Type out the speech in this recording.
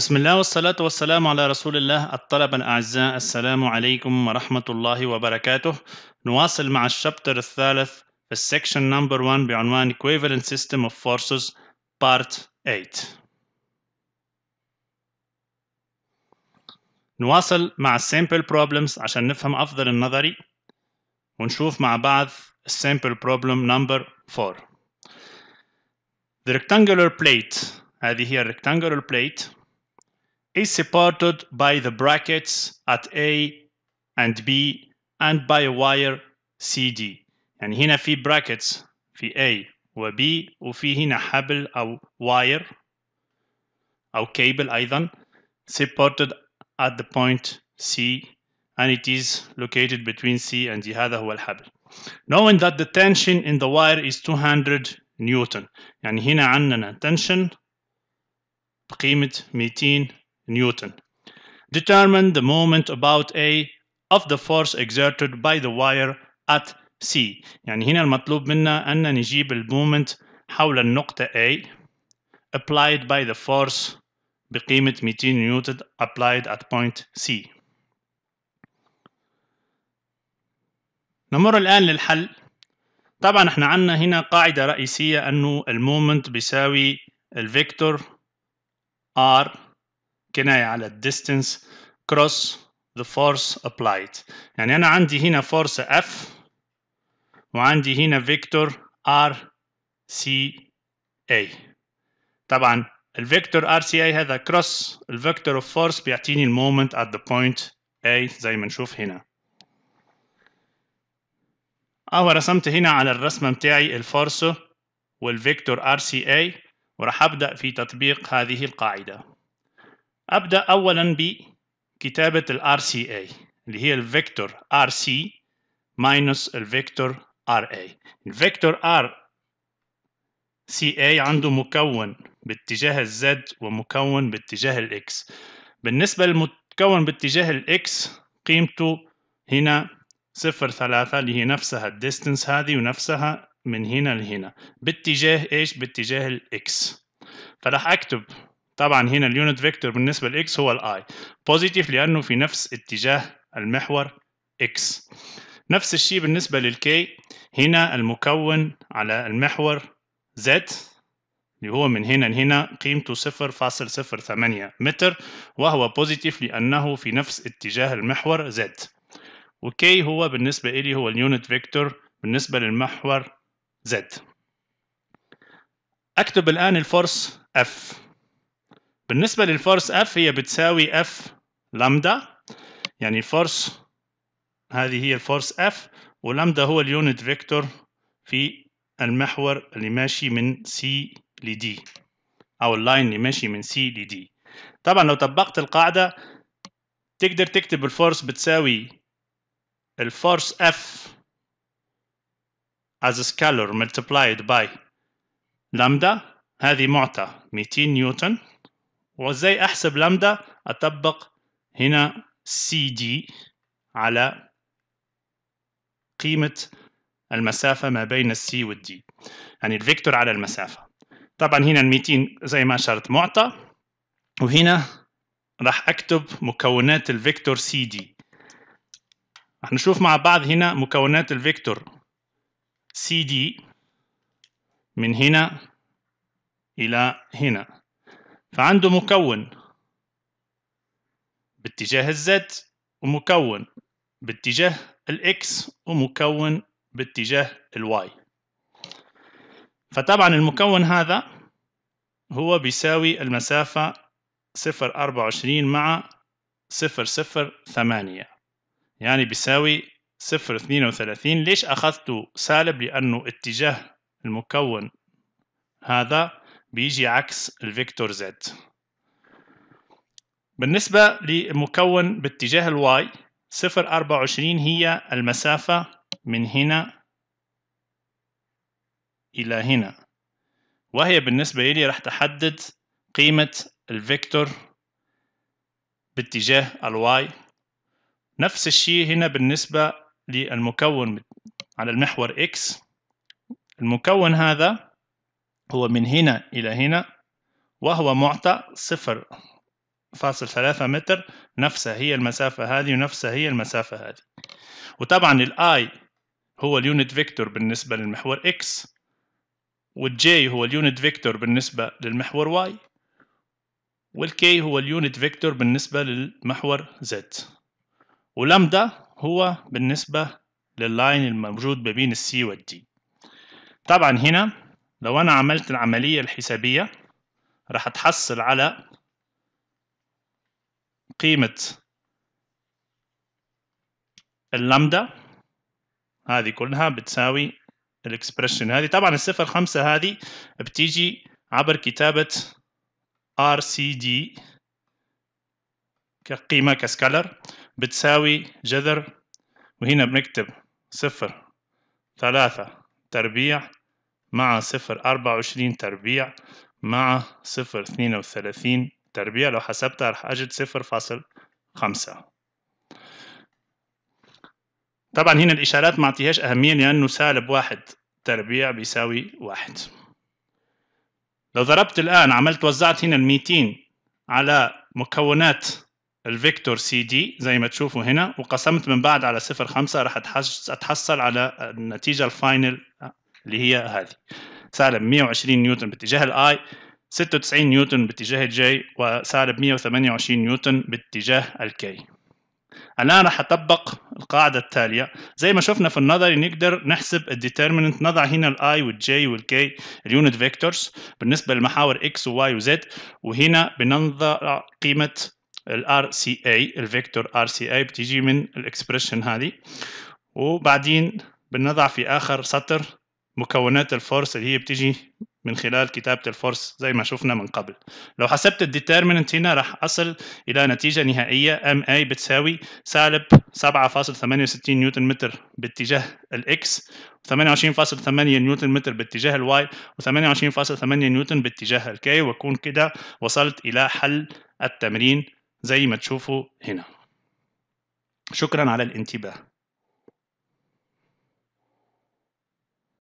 بسم الله والصلاة والسلام على رسول الله الطلبة الأعزاء السلام عليكم ورحمة الله وبركاته نواصل مع الشابتر الثالث في السكشن نمبر 1 بعنوان Equivalent System of Forces Part 8 نواصل مع sample problems عشان نفهم أفضل النظري ونشوف مع بعض sample problem number 4 The rectangular plate هذه هي rectangular plate is supported by the brackets at A and B and by a wire CD يعني هنا في brackets في A و B وفي هنا حبل أو wire أو cable أيضا supported at the point C and it is located between C and D هذا هو الحبل knowing that the tension in the wire is 200 newton يعني هنا عندنا tension بقيمة 200 Newton. Determine the moment about A of the force exerted by the wire at C. يعني هنا المطلوب منا أن نجيب المومنت حول النقطة A applied by the force بقيمة 200 نيوتن applied at point C. نمر الآن للحل طبعا احنا عندنا هنا قاعدة رئيسية أنه المومنت بيساوي الفيكتور R كناية على الديستنس cross the force applied يعني أنا عندي هنا force F وعندي هنا فيكتور ار سي اي طبعا الفيكتور ار سي اي هذا cross الفيكتور of force بيعطيني المومنت at the point A زي ما نشوف هنا أهو رسمت هنا على الرسمة متاعي الفورس والفيكتور RCA وراح أبدأ في تطبيق هذه القاعدة أبدأ أولا بكتابة ال RCA اللي هي الفيكتور RC ماينس الفيكتور RA الفيكتور Vector RCA عنده مكون باتجاه الزد ومكون باتجاه الاكس بالنسبة للمكون باتجاه الاكس قيمته هنا صفر ثلاثة اللي هي نفسها الديستنس هذه ونفسها من هنا لهنا باتجاه ايش باتجاه الاكس فراح اكتب طبعا هنا اليونت فيكتور بالنسبه لاكس هو i بوزيتيف لانه في نفس اتجاه المحور اكس نفس الشيء بالنسبه k هنا المكون على المحور z اللي هو من هنا لهنا قيمته 0.08 متر وهو بوزيتيف لأنه في نفس اتجاه المحور Z و k هو بالنسبة إلي هو اليونت فيكتور بالنسبة للمحور Z أكتب الآن الفورس F بالنسبة للفورس اف هي بتساوي اف لامدا يعني الفورس هذه هي الفورس اف ولامدا هو اليونت فيكتور في المحور اللي ماشي من سي لدي او اللاين اللي ماشي من سي لدي طبعا لو طبقت القاعدة تقدر تكتب الفورس بتساوي الفورس F as a scalar multiplied by لامدا هذه معطى 200 نيوتن وازاي احسب لامدا اطبق هنا سي دي على قيمة المسافة ما بين السي والدي يعني الفيكتور على المسافة طبعا هنا الميتين 200 زي ما شرط معطى وهنا راح اكتب مكونات الفيكتور سي دي راح نشوف مع بعض هنا مكونات الفيكتور سي دي من هنا إلى هنا فعنده مكون باتجاه الزد ومكون باتجاه الاكس ومكون باتجاه الواي فطبعا المكون هذا هو بيساوي المسافة صفر أربعة وعشرين مع صفر صفر ثمانية يعني بيساوي صفر اثنين وثلاثين ليش أخذته سالب لأنه اتجاه المكون هذا بيجي عكس الفيكتور زد بالنسبة لمكون باتجاه الواي 0.24 هي المسافة من هنا إلى هنا وهي بالنسبة لي راح تحدد قيمة الفيكتور باتجاه الواي نفس الشيء هنا بالنسبة للمكون على المحور x المكون هذا هو من هنا إلى هنا وهو معطى صفر فاصل ثلاثة متر نفسها هي المسافة هذه ونفسها هي المسافة هذه وطبعا الاي هو اليونت فيكتور بالنسبة للمحور x والجي هو اليونت فيكتور بالنسبة للمحور y والكي هو اليونت فيكتور بالنسبة للمحور z ولمدا هو بالنسبة لللاين الموجود ما بين السي والدي طبعا هنا لو أنا عملت العملية الحسابية راح تحصل على قيمة اللامدا هذه كلها بتساوي الاكسبريشن هذه طبعا الصفر خمسة هذه بتيجي عبر كتابة RCD كقيمة كسكالر بتساوي جذر وهنا بنكتب صفر ثلاثة تربيع مع صفر أربعة وعشرين تربيع مع صفر اثنين وثلاثين تربيع لو حسبتها رح أجد صفر فاصل خمسة طبعا هنا الإشارات ما أعطيهاش أهمية لأنه سالب واحد تربيع بيساوي واحد لو ضربت الآن عملت وزعت هنا الميتين على مكونات الفيكتور سي دي زي ما تشوفوا هنا وقسمت من بعد على صفر خمسة راح أتحصل على النتيجة الفاينل اللي هي هذه سالب 120 نيوتن باتجاه الاي 96 نيوتن باتجاه الجي وسالب 128 نيوتن باتجاه الكي الآن راح أطبق القاعدة التالية زي ما شفنا في النظري نقدر نحسب الديترمننت نضع هنا الاي والجي والكي اليونت فيكتورز بالنسبة لمحاور x وواي وزد وهنا بنضع قيمة ال اي الفيكتور اي بتيجي من الاكسبريشن هذه وبعدين بنضع في آخر سطر مكونات الفورس اللي هي بتيجي من خلال كتابة الفورس زي ما شفنا من قبل لو حسبت الديتيرمنت هنا راح أصل إلى نتيجة نهائية ام اي بتساوي سالب 7.68 نيوتن متر باتجاه الاكس 28.8 نيوتن متر باتجاه الواي و28.8 نيوتن باتجاه الكي واكون كده وصلت إلى حل التمرين زي ما تشوفوا هنا شكرا على الانتباه